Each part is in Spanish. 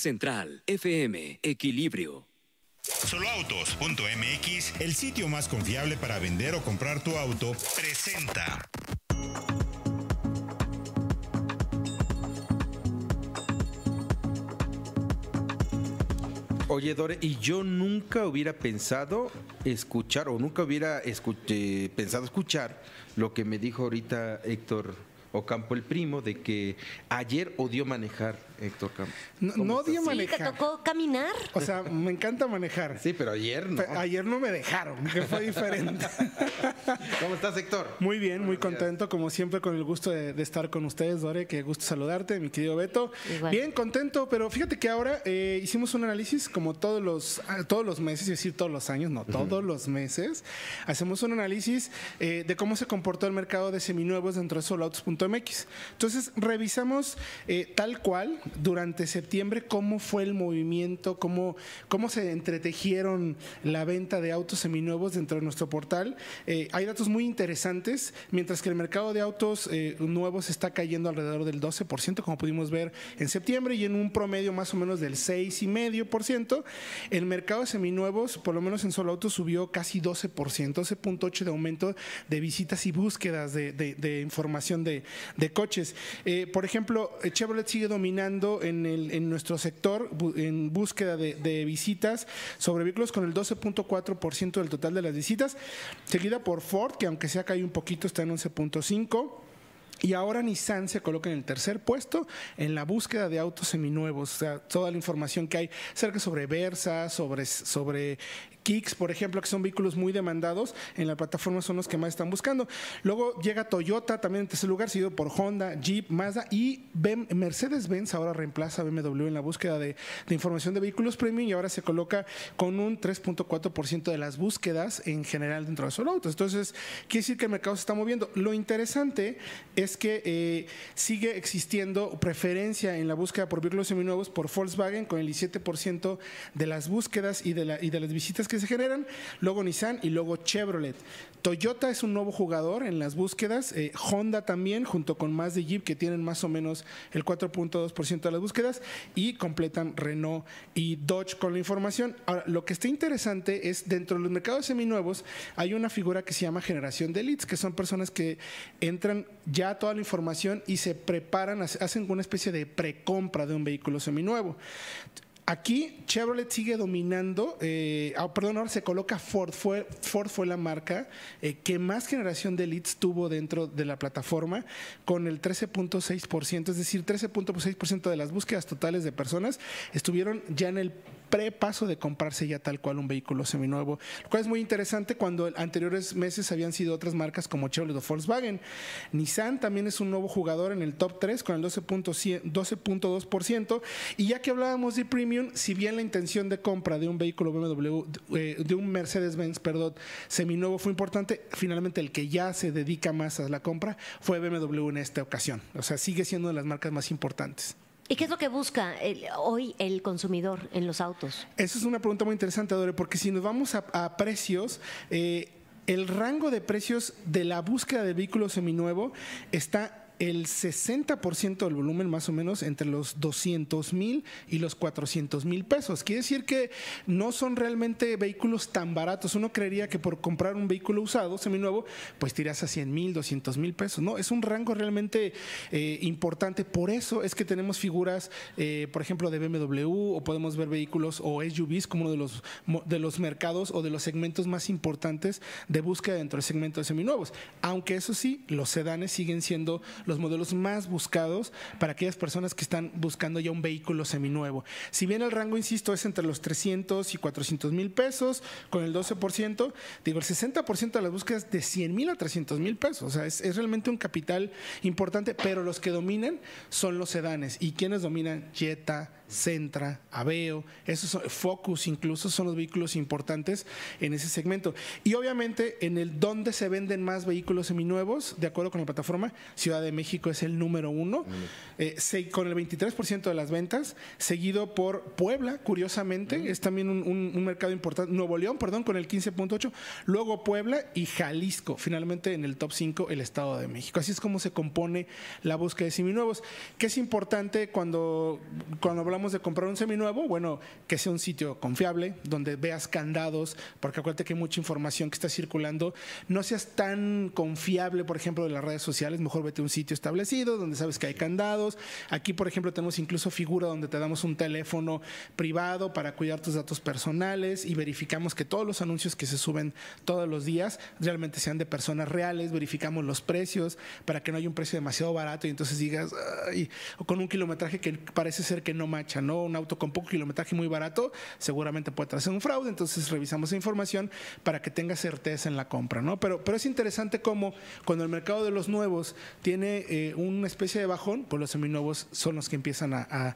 Central, FM, Equilibrio. Soloautos.mx, el sitio más confiable para vender o comprar tu auto, presenta. Oye, Dore, y yo nunca hubiera pensado escuchar, o nunca hubiera eh, pensado escuchar lo que me dijo ahorita Héctor Ocampo, el primo, de que ayer odió manejar Héctor Campos. No, dio manejar. Sí, te tocó caminar. O sea, me encanta manejar. Sí, pero ayer no. ayer no me dejaron, que fue diferente. ¿Cómo estás, Héctor? Muy bien, muy contento, como siempre, con el gusto de, estar con ustedes, Dore. Qué gusto saludarte, mi querido Beto. Bien, contento, pero fíjate que ahora eh, hicimos un análisis como todos los, ah, todos los meses, es decir, todos los años, no, todos los meses. Hacemos un análisis eh, de cómo se comportó el mercado de seminuevos dentro de soloautos.mx. Entonces, revisamos eh, tal cual durante septiembre cómo fue el movimiento, cómo, cómo se entretejieron la venta de autos seminuevos dentro de nuestro portal. Eh, hay datos muy interesantes, mientras que el mercado de autos eh, nuevos está cayendo alrededor del 12%, como pudimos ver en septiembre, y en un promedio más o menos del y 6,5%. El mercado de seminuevos, por lo menos en solo autos, subió casi 12%, 12.8% de aumento de visitas y búsquedas de, información de, coches. Eh, por ejemplo, Chevrolet sigue dominando en, nuestro sector en búsqueda de, visitas sobre vehículos con el 12.4% del total de las visitas, seguida por Ford, que aunque se ha caído un poquito, está en 11.5%. Y ahora Nissan se coloca en el tercer puesto en la búsqueda de autos seminuevos. O sea, toda la información que hay cerca sobre Versa, sobre, sobre Kicks, por ejemplo, que son vehículos muy demandados en la plataforma, son los que más están buscando. Luego llega Toyota también en tercer lugar, seguido por Honda, Jeep, Mazda y Mercedes-Benz ahora reemplaza a BMW en la búsqueda de, información de vehículos premium y ahora se coloca con un 3.4% de las búsquedas en general dentro de solo autos. Entonces, quiere decir que el mercado se está moviendo. Lo interesante es es que eh, sigue existiendo preferencia en la búsqueda por vehículos seminuevos por Volkswagen con el 17% de las búsquedas y de, la, y de las visitas que se generan, luego Nissan y luego Chevrolet. Toyota es un nuevo jugador en las búsquedas, eh, Honda también, junto con más de Jeep que tienen más o menos el 4.2% de las búsquedas y completan Renault y Dodge con la información. Ahora, lo que está interesante es dentro de los mercados seminuevos hay una figura que se llama generación de leads, que son personas que entran ya toda la información y se preparan, hacen una especie de precompra de un vehículo seminuevo. Aquí Chevrolet sigue dominando, eh, ah, perdón, ahora se coloca Ford, fue, Ford fue la marca eh, que más generación de leads tuvo dentro de la plataforma con el 13.6%, es decir, 13.6% de las búsquedas totales de personas estuvieron ya en el prepaso de comprarse ya tal cual un vehículo seminuevo, lo cual es muy interesante cuando anteriores meses habían sido otras marcas como Chevrolet o Volkswagen. Nissan también es un nuevo jugador en el top 3 con el 12.2% ciento y ya que hablábamos de premium, si bien la intención de compra de un vehículo BMW, eh, de un Mercedes-Benz, perdón, seminuevo fue importante, finalmente el que ya se dedica más a la compra fue BMW en esta ocasión. O sea, sigue siendo de las marcas más importantes. ¿Y qué es lo que busca hoy el consumidor en los autos? Esa es una pregunta muy interesante, Dore, porque si nos vamos a, precios, eh, el rango de precios de la búsqueda de vehículos seminuevo está el 60% del volumen más o menos entre los 200 mil y los 400 mil pesos. Quiere decir que no son realmente vehículos tan baratos. Uno creería que por comprar un vehículo usado, seminuevo, pues tiras a 100 mil, 200 mil pesos. No, es un rango realmente eh, importante. Por eso es que tenemos figuras, eh, por ejemplo, de BMW o podemos ver vehículos o SUVs como uno de los, de los mercados o de los segmentos más importantes de búsqueda dentro del segmento de seminuevos. Aunque eso sí, los sedanes siguen siendo los modelos más buscados para aquellas personas que están buscando ya un vehículo seminuevo. Si bien el rango, insisto, es entre los 300 y 400 mil pesos, con el 12%, digo, el 60% de las búsquedas de 100 mil a 300 mil pesos. O sea, es, es realmente un capital importante, pero los que dominan son los sedanes. ¿Y quiénes dominan? Jetta, Centra, Aveo, esos Focus incluso son los vehículos importantes en ese segmento. Y obviamente en el donde se venden más vehículos seminuevos, de acuerdo con la plataforma, Ciudad de México es el número uno, eh, con el 23% de las ventas, seguido por Puebla, curiosamente, es también un, mercado importante, Nuevo León, perdón, con el 15.8, luego Puebla y Jalisco, finalmente en el top 5 el Estado de México. Así es como se compone la búsqueda de seminuevos, que es importante cuando, cuando hablamos de comprar un seminuevo, bueno, que sea un sitio confiable, donde veas candados, porque acuérdate que hay mucha información que está circulando. No seas tan confiable, por ejemplo, de las redes sociales, mejor vete a un sitio establecido donde sabes que hay candados. Aquí, por ejemplo, tenemos incluso figura donde te damos un teléfono privado para cuidar tus datos personales y verificamos que todos los anuncios que se suben todos los días realmente sean de personas reales, verificamos los precios para que no haya un precio demasiado barato y entonces digas, o con un kilometraje que parece ser que no match ¿no? Un auto con poco kilometraje muy barato seguramente puede traerse un fraude, entonces revisamos esa información para que tenga certeza en la compra, ¿no? Pero, pero es interesante cómo cuando el mercado de los nuevos tiene eh, una especie de bajón, pues los seminuevos son los que empiezan a,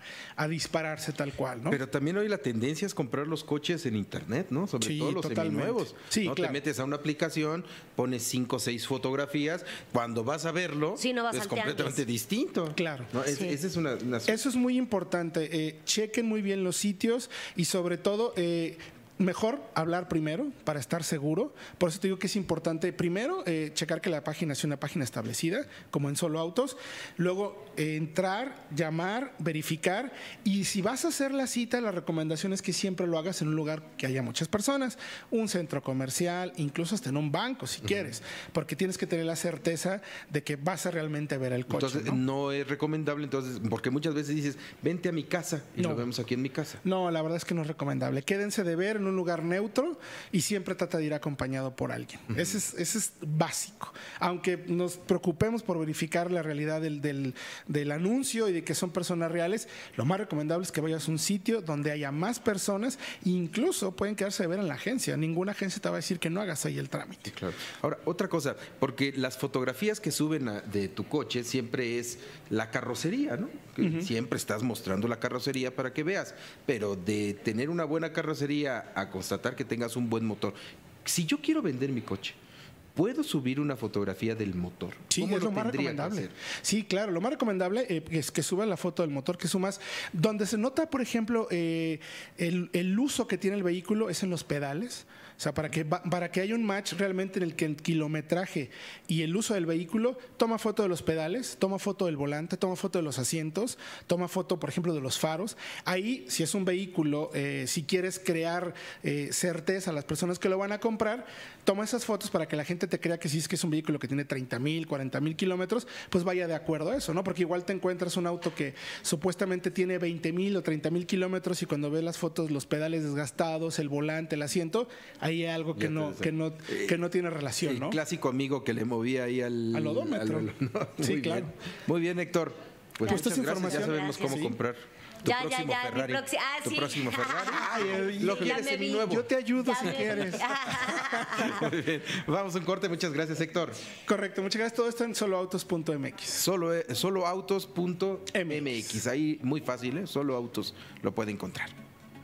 dispararse tal cual, ¿no? Pero también hoy la tendencia es comprar los coches en internet, ¿no? Sobre todo los seminuevos. ¿no? Te metes a una aplicación, pones cinco o seis fotografías, cuando vas a verlo, es completamente distinto. Claro. Eso es muy importante. Eh, chequen muy bien los sitios y sobre todo eh, mejor hablar primero para estar seguro. Por eso te digo que es importante primero eh, checar que la página sea una página establecida, como en Solo Autos. Luego eh, entrar, llamar, verificar. Y si vas a hacer la cita, la recomendación es que siempre lo hagas en un lugar que haya muchas personas, un centro comercial, incluso hasta en un banco si quieres, porque tienes que tener la certeza de que vas a realmente ver el coche. Entonces, ¿no? es recomendable, entonces, porque muchas veces dices, vente a mi casa y nos lo vemos aquí en mi casa. No, la verdad es que no es recomendable. Quédense de ver, un lugar neutro y siempre trata de ir acompañado por alguien. ese, es, básico. Aunque nos preocupemos por verificar la realidad del, anuncio y de que son personas reales, lo más recomendable es que vayas a un sitio donde haya más personas, incluso pueden quedarse de ver en la agencia. Ninguna agencia te va a decir que no hagas ahí el trámite. Claro. Ahora, otra cosa, porque las fotografías que suben de tu coche siempre es la carrocería, ¿no? Siempre estás mostrando la carrocería para que veas, pero de tener una buena carrocería a constatar que tengas un buen motor. Si yo quiero vender mi coche ¿Puedo subir una fotografía del motor? Sí, es lo, más recomendable. Sí, claro, lo más recomendable eh, es que suba la foto del motor, que sumas. Donde se nota, por ejemplo, eh, el, uso que tiene el vehículo es en los pedales. O sea, para que, para que haya un match realmente en el que el kilometraje y el uso del vehículo, toma foto de los pedales, toma foto del volante, toma foto de los asientos, toma foto, por ejemplo, de los faros. Ahí, si es un vehículo, eh, si quieres crear certeza a las personas que lo van a comprar, toma esas fotos para que la gente te crea que si es que es un vehículo que tiene 30 mil, 40 mil kilómetros, pues vaya de acuerdo a eso, ¿no? Porque igual te encuentras un auto que supuestamente tiene 20 mil o 30 mil kilómetros y cuando ves las fotos, los pedales desgastados, el volante, el asiento, ahí hay algo que, no, eh, que, no, tiene relación, ¿no? El clásico amigo que le movía ahí al, odómetro. sí, claro. Muy bien, Héctor. Pues, pues esta muchas ya sabemos cómo comprar ya, ya, ya, Mi próximo, ah, tu próximo Ferrari. lo quieres en mi nuevo. Yo te ayudo si quieres. Muy bien. Vamos a un corte. Muchas gracias, Héctor. Correcto. Muchas gracias. Todo está en soloautos.mx. Solo, eh, soloautos.mx. Ahí muy fácil, ¿eh? Solo lo puede encontrar.